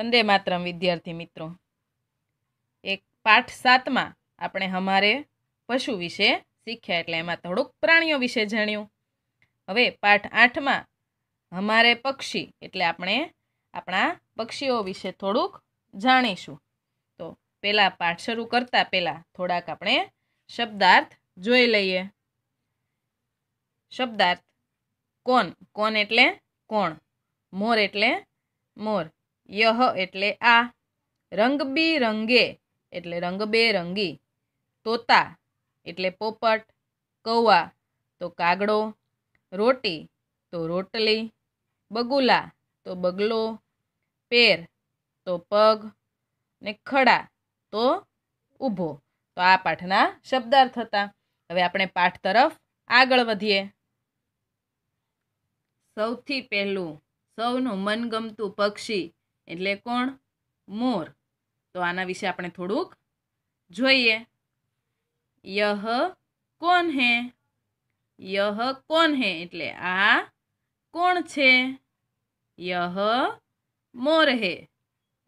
વંદે માતરમ વિદ્યાર્થી મિત્રો એક પાઠ સાતમાં આપણે હમારે પશુ વિશે શીખ્યા એટલે એમાં થોડુંક પ્રાણીઓ વિશે જાણ્યું હવે પાઠ આઠમાં હમારે પક્ષી એટલે આપણે આપણા પક્ષીઓ વિશે થોડુંક જાણીશું તો પહેલાં પાઠ શરૂ કરતાં પહેલાં થોડાક આપણે શબ્દાર્થ જોઈ લઈએ શબ્દાર્થ કોણ કોણ એટલે કોણ મોર એટલે મોર યહ એટલે આ રંગબીરંગે એટલે રંગબેરંગી તોતા એટલે પોપટ કૌવા તો કાગડો રોટી તો રોટલી બગુલા તો બગલો પેર તો પગ ને ખડા તો ઊભો તો આ પાઠના શબ્દાર્થ હતા હવે આપણે પાઠ તરફ આગળ વધીએ સૌથી પહેલું સૌનું મનગમતું પક્ષી એટલે કોણ મોર તો આના વિશે આપણે થોડુંક જોઈએ યહ કોણ હે યહ કોણ હે એટલે આ કોણ છે યહ મોર હે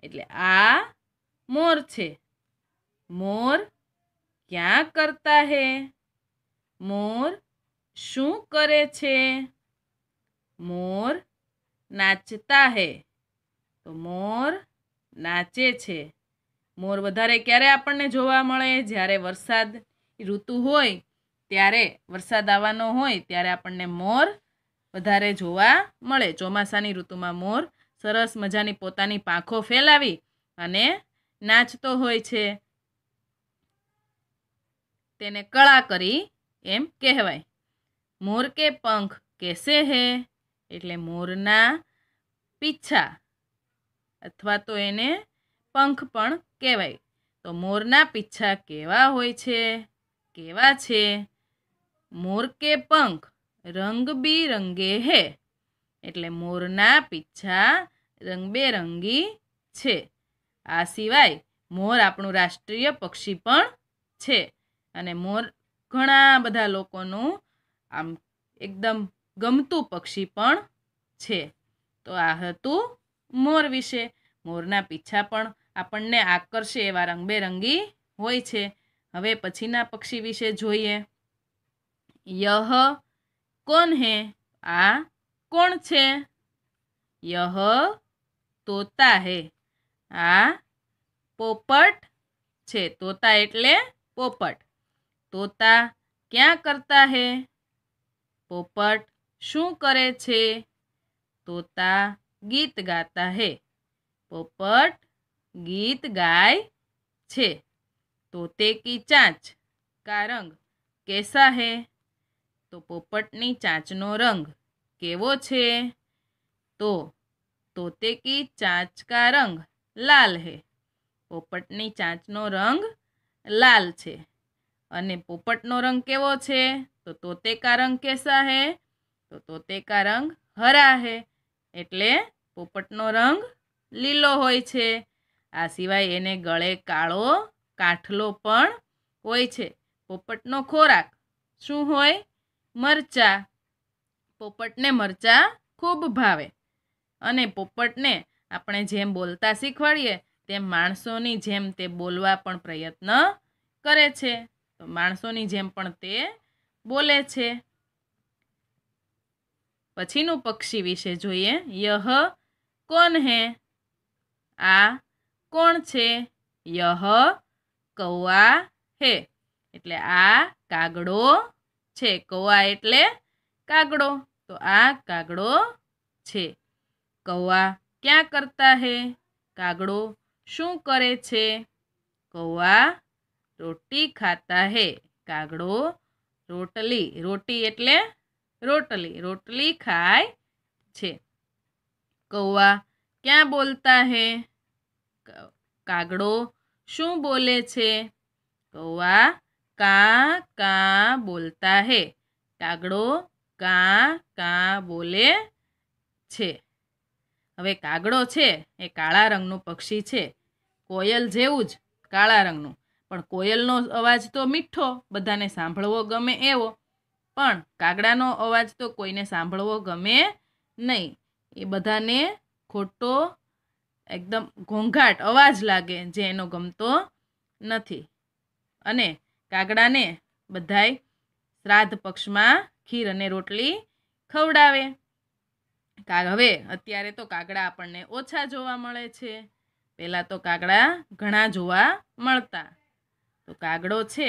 એટલે આ મોર છે મોર ક્યાં કરતા હે મોર શું કરે છે મોર નાચતા હે તો મોર નાચે છે મોર વધારે ક્યારે આપણને જોવા મળે જ્યારે વરસાદ ઋતુ હોય ત્યારે વરસાદ આવવાનો હોય ત્યારે આપણને મોર વધારે જોવા મળે ચોમાસાની ઋતુમાં મોર સરસ મજાની પોતાની પાંખો ફેલાવી અને નાચતો હોય છે તેને કળા કરી એમ કહેવાય મોર કે પંખ કેસે હે એટલે મોરના પીછા અથવા તો એને પંખ પણ કહેવાય તો મોરના પીછા કેવા હોય છે કેવા છે મોર કે પંખ રંગબીરંગે હે એટલે મોરના પીછા રંગબેરંગી છે આ સિવાય મોર આપણું રાષ્ટ્રીય પક્ષી પણ છે અને મોર ઘણા બધા લોકોનું આમ એકદમ ગમતું પક્ષી પણ છે તો આ હતું મોર વિશે મોરના પીછા પણ આપણને આકર્ષે એવા રંગબેરંગી હોય છે હવે પછીના પક્ષી વિશે જોઈએ યહ કોણ હે આ કોણ છે યહ તોતા હે આ પોપટ છે તોતા એટલે પોપટ તોતા ક્યાં કરતા હે પોપટ શું કરે છે તોતા ગીત ગાતા હે પોપટ ગીત ગાય છે તોતે કી ચાંચ કા રંગ કેસા હે તો પોપટની ચાંચનો રંગ કેવો છે તો તોતે કી ચાંચ કા રંગ લાલ હે પોપટની ચાંચનો રંગ લાલ છે અને પોપટનો રંગ કેવો છે તો તોતે કા રંગ કેસા હે તો તોતે કા રંગ હરા હે એટલે પોપટનો રંગ લીલો હોય છે આ સિવાય એને ગળે કાળો કાઠલો પણ હોય છે પોપટનો ખોરાક શું હોય મરચાં પોપટને મરચાં ખૂબ ભાવે અને પોપટને આપણે જેમ બોલતા શીખવાડીએ તેમ માણસોની જેમ તે બોલવા પણ પ્રયત્ન કરે છે તો માણસોની જેમ પણ તે બોલે છે પછીનું પક્ષી વિશે જોઈએ યહ કોન હે આ કોણ છે યહ કૌવા હે એટલે આ કાગડો છે કૌવા એટલે કાગડો તો આ કાગડો છે કૌવા ક્યાં કરતા હે કાગડો શું કરે છે કૌવા રોટી ખાતા હે કાગડો રોટલી રોટી એટલે રોટલી રોટલી ખાય છે કૌવા ક્યાં બોલતા હે કાગડો શું બોલે છે કૌવા કા કા બોલતા હે કાગડો કા કા બોલે છે હવે કાગડો છે એ કાળા રંગનું પક્ષી છે કોયલ જેવું જ કાળા રંગનું પણ કોયલનો અવાજ તો મીઠો બધાને સાંભળવો ગમે એવો પણ કાગડાનો અવાજ તો કોઈને સાંભળવો ગમે નહીં એ બધાને ખોટો એકદમ ઘોંઘાટ અવાજ લાગે જે એનો ગમતો નથી અને કાગડાને બધાય શ્રાદ્ધ પક્ષમાં ખીર અને રોટલી ખવડાવે હવે અત્યારે તો કાગડા આપણને ઓછા જોવા મળે છે પહેલાં તો કાગડા ઘણા જોવા મળતા તો કાગડો છે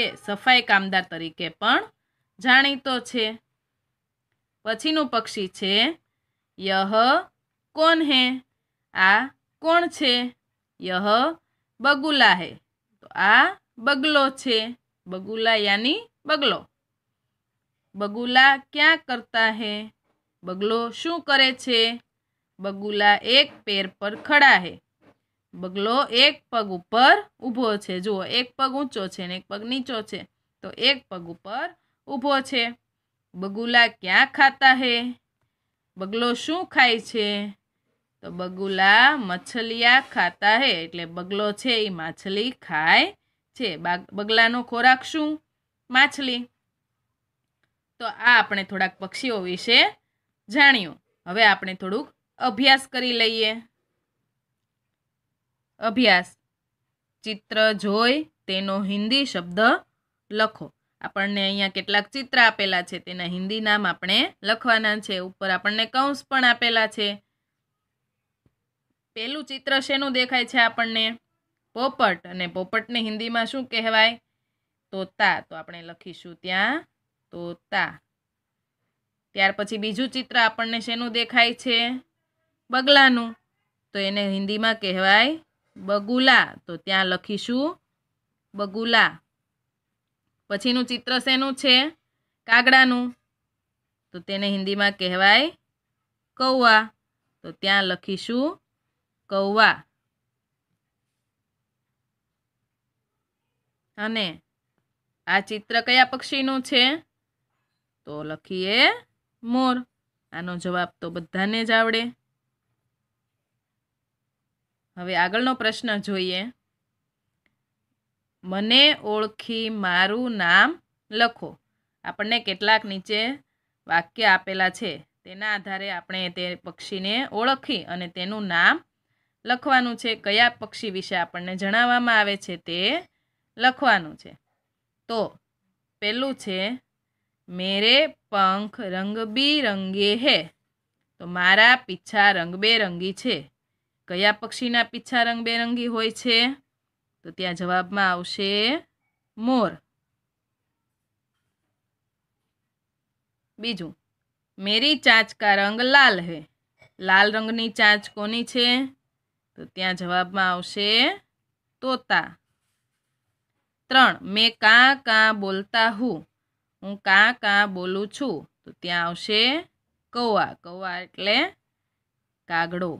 એ સફાઈ કામદાર તરીકે પણ જાણીતો છે પછીનું પક્ષી છે યહ कौन है आ कौन छे यह बगुला है तो आ बगलो छे बगुला यानी बगलो बगुला क्या करता है बगलो शू करे छे बगुला एक पैर पर खड़ा है बगलो एक पग पर उभो छे जो एक पग ऊंचो छे एक पग नीचो छे तो एक पग पर उभो छे बगुला क्या खाता है बगलो शू खाए તો બગુલા મછલિયા ખાતા હે એટલે બગલો છે એ માછલી ખાય છે બગલાનો ખોરાક શું માછલી તો આ આપણે થોડાક પક્ષીઓ વિશે જાણ્યું હવે આપણે થોડુંક અભ્યાસ કરી લઈએ અભ્યાસ ચિત્ર જોઈ તેનો હિન્દી શબ્દ લખો આપણને અહીંયા કેટલાક ચિત્ર આપેલા છે તેના હિન્દી નામ આપણે લખવાના છે ઉપર આપણને કૌંસ પણ આપેલા છે પહેલું ચિત્ર શેનું દેખાય છે આપણને પોપટ અને પોપટને હિન્દીમાં શું કહેવાય તોતા તો આપણે લખીશું ત્યાં તોતા ત્યાર પછી બીજું ચિત્ર આપણને શેનું દેખાય છે બગલાનું તો એને હિન્દીમાં કહેવાય બગુલા તો ત્યાં લખીશું બગુલા પછીનું ચિત્ર શેનું છે કાગડાનું તો તેને હિન્દીમાં કહેવાય કૌવા તો ત્યાં લખીશું કૌવા અને આ ચિત્ર કયા પક્ષીનું છે તો લખીએ મોર આનો જવાબ તો બધાને જ આવડે હવે આગળનો પ્રશ્ન જોઈએ મને ઓળખી મારું નામ લખો આપણને કેટલાક નીચે વાક્ય આપેલા છે તેના આધારે આપણે તે પક્ષીને ઓળખી અને તેનું નામ લખવાનું છે કયા પક્ષી વિશે આપણને જણાવવામાં આવે છે તે લખવાનું છે તો પહેલું છે મેરે પંખ રંગબીરંગે હે તો મારા પીછા રંગબેરંગી છે કયા પક્ષીના પીછા રંગબેરંગી હોય છે તો ત્યાં જવાબમાં આવશે મોર બીજું મેરી ચાંચ કા રંગ લાલ હે લાલ રંગની ચાંચ કોની છે તો ત્યાં જવાબમાં આવશે તોતા ત્રણ મેં કાં કાં બોલતા હું હું કાં કાં બોલું છું તો ત્યાં આવશે કૌવા કૌવા એટલે કાગડો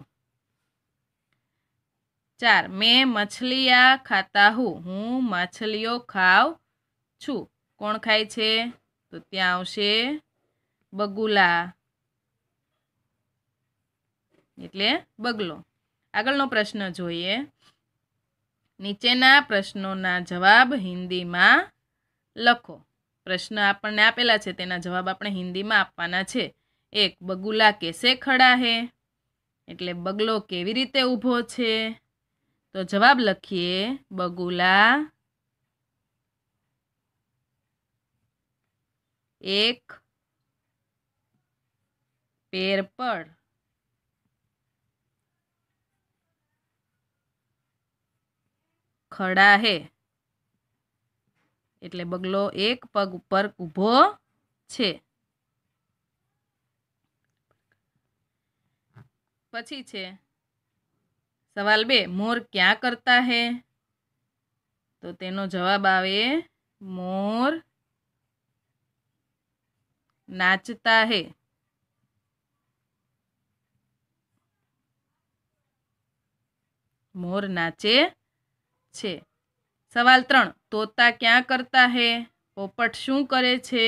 ચાર મેં મછલિયા ખાતા હું હું માછલીઓ ખાવ છું કોણ ખાય છે તો ત્યાં આવશે બગુલા એટલે બગલો આગળનો પ્રશ્ન જોઈએ નીચેના પ્રશ્નોના જવાબ હિન્દીમાં લખો પ્રશ્ન આપણને આપેલા છે તેના જવાબ આપણે હિન્દીમાં આપવાના છે એક બગુલા કેસે ખડા હે એટલે બગલો કેવી રીતે ઊભો છે તો જવાબ લખીએ બગુલા એક પેર પર ખડા હે એટલે બગલો એક પગ ઉપર ઊભો છે પછી છે સવાલ બે મોર ક્યાં કરતા હે તો તેનો જવાબ આવે મોર નાચતા હે મોર નાચે છે સવાલ ત્રણ તોતા ક્યાં કરતા હે પોપટ શું કરે છે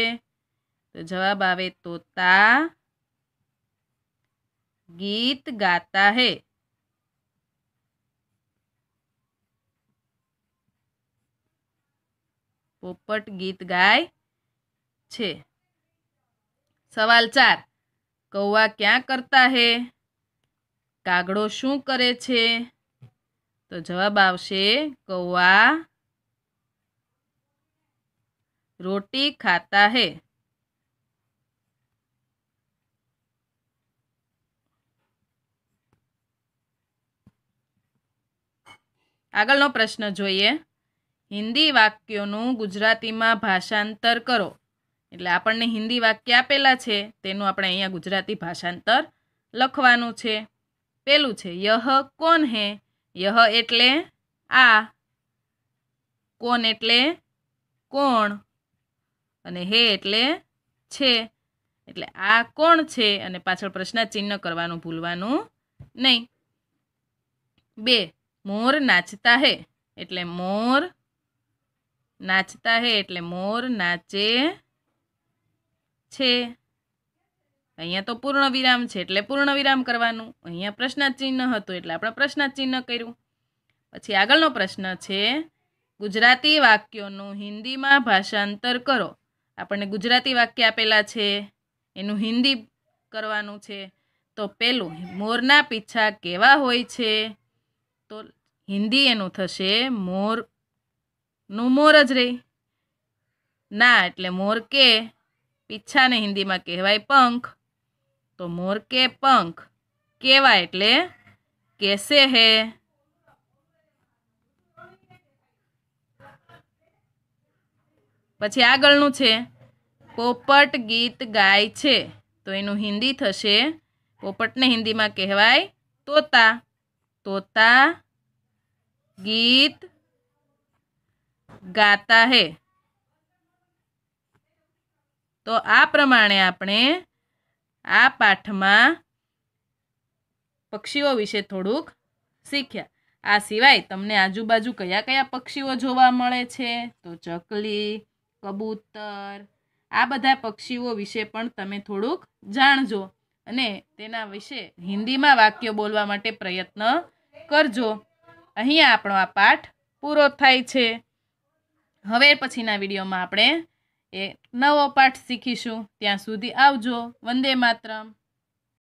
તો જવાબ આવે તોતા ગીત ગાતા હે પોપટ ગીત ગાય છે સવાલ ચાર કૌવા ક્યાં કરતા હે કાગડો શું કરે છે તો જવાબ આવશે કૌવા રોટી ખાતા હે આગળનો પ્રશ્ન જોઈએ હિન્દી વાક્યોનું ગુજરાતીમાં ભાષાંતર કરો એટલે આપણને હિન્દી વાક્ય આપેલા છે તેનું આપણે અહીંયા ગુજરાતી ભાષાંતર લખવાનું છે પેલું છે યહ કોણ હે યહ એટલે આ કોન એટલે કોણ અને હે એટલે છે એટલે આ કોણ છે અને પાછળ પ્રશ્ન ચિહ્ન કરવાનું ભૂલવાનું નહીં બે મોર નાચતા હે એટલે મોર નાચતા હે એટલે મોર નાચે છે અહીંયા તો પૂર્ણ વિરામ છે એટલે પૂર્ણ વિરામ કરવાનું અહીંયા પ્રશ્નાચિહ્ન હતું એટલે આપણે પ્રશ્નાચિહ્ન કર્યું પછી આગળનો પ્રશ્ન છે ગુજરાતી વાક્યોનું હિન્દીમાં ભાષાંતર કરો આપણને ગુજરાતી વાક્ય આપેલા છે એનું હિન્દી કરવાનું છે તો પેલું મોરના પીછા કેવા હોય છે તો હિન્દી એનું થશે મોરનું મોર જ રહી ના એટલે મોર કે પીછાને હિન્દીમાં કહેવાય પંખ તો મોર કે પંખ કેવા એટલે કેસે હે પછી આગળનું છે પોપટ ગીત ગાય છે તો એનું હિન્દી થશે પોપટને હિન્દીમાં કહેવાય તોતા તોતા ગીત ગાતા હે તો આ પ્રમાણે આપણે આ પાઠમાં પક્ષીઓ વિશે થોડુંક શીખ્યા આ સિવાય તમને આજુબાજુ કયા કયા પક્ષીઓ જોવા મળે છે તો ચકલી કબૂતર આ બધા પક્ષીઓ વિશે પણ તમે થોડુંક જાણજો અને તેના વિશે હિન્દીમાં વાક્યો બોલવા માટે પ્રયત્ન કરજો અહીંયા આપણો આ પાઠ પૂરો થાય છે હવે પછીના વિડીયોમાં આપણે એ નવો પાઠ શીખીશું ત્યાં સુધી આવજો વંદે માતરમ